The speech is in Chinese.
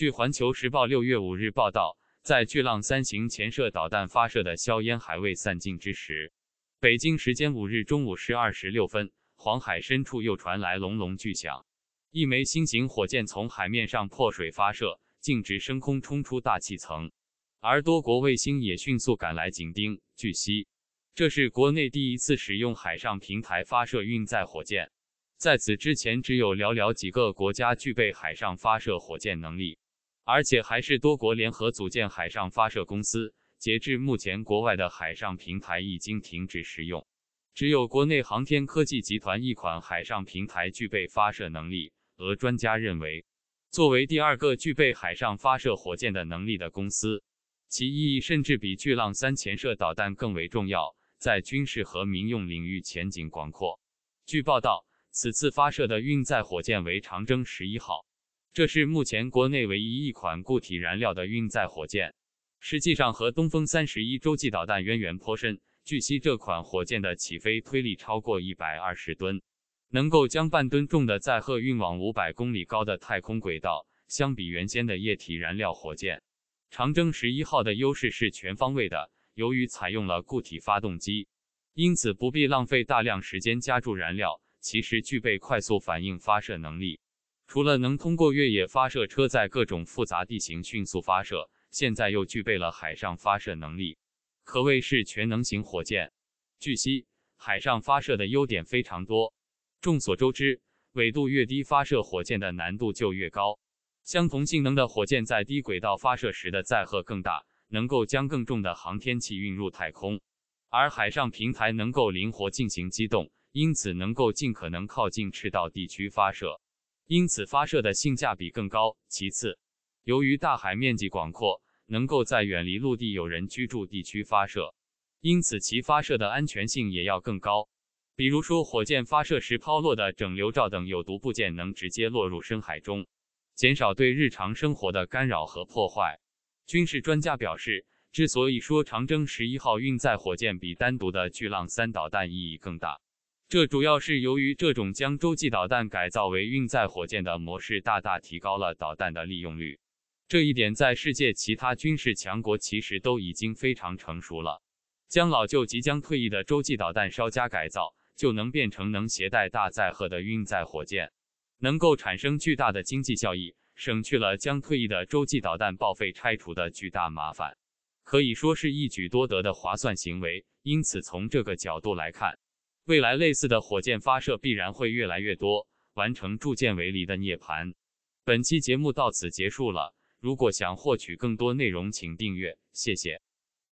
据《环球时报》六月五日报道，在“巨浪三型”潜射导弹发射的硝烟还未散尽之时，北京时间五日中午十二时六分，黄海深处又传来隆隆巨响，一枚新型火箭从海面上破水发射，径直升空冲出大气层，而多国卫星也迅速赶来紧盯。据悉，这是国内第一次使用海上平台发射运载火箭，在此之前，只有寥寥几个国家具备海上发射火箭能力。而且还是多国联合组建海上发射公司。截至目前，国外的海上平台已经停止使用，只有国内航天科技集团一款海上平台具备发射能力。俄专家认为，作为第二个具备海上发射火箭的能力的公司，其意义甚至比“巨浪三”潜射导弹更为重要，在军事和民用领域前景广阔。据报道，此次发射的运载火箭为长征十一号。这是目前国内唯一一款固体燃料的运载火箭，实际上和东风三十一洲际导弹渊源颇深。据悉，这款火箭的起飞推力超过一百二十吨，能够将半吨重的载荷运往五百公里高的太空轨道。相比原先的液体燃料火箭，长征十一号的优势是全方位的。由于采用了固体发动机，因此不必浪费大量时间加注燃料，其实具备快速反应发射能力。除了能通过越野发射车在各种复杂地形迅速发射，现在又具备了海上发射能力，可谓是全能型火箭。据悉，海上发射的优点非常多。众所周知，纬度越低，发射火箭的难度就越高。相同性能的火箭在低轨道发射时的载荷更大，能够将更重的航天器运入太空。而海上平台能够灵活进行机动，因此能够尽可能靠近赤道地区发射。因此，发射的性价比更高。其次，由于大海面积广阔，能够在远离陆地有人居住地区发射，因此其发射的安全性也要更高。比如说，火箭发射时抛落的整流罩等有毒部件能直接落入深海中，减少对日常生活的干扰和破坏。军事专家表示，之所以说长征十一号运载火箭比单独的巨浪三导弹意义更大。这主要是由于这种将洲际导弹改造为运载火箭的模式，大大提高了导弹的利用率。这一点在世界其他军事强国其实都已经非常成熟了。将老旧、即将退役的洲际导弹稍加改造，就能变成能携带大载荷的运载火箭，能够产生巨大的经济效益，省去了将退役的洲际导弹报废拆除的巨大麻烦，可以说是一举多得的划算行为。因此，从这个角度来看。未来类似的火箭发射必然会越来越多，完成铸剑为犁的涅槃。本期节目到此结束了，如果想获取更多内容，请订阅，谢谢。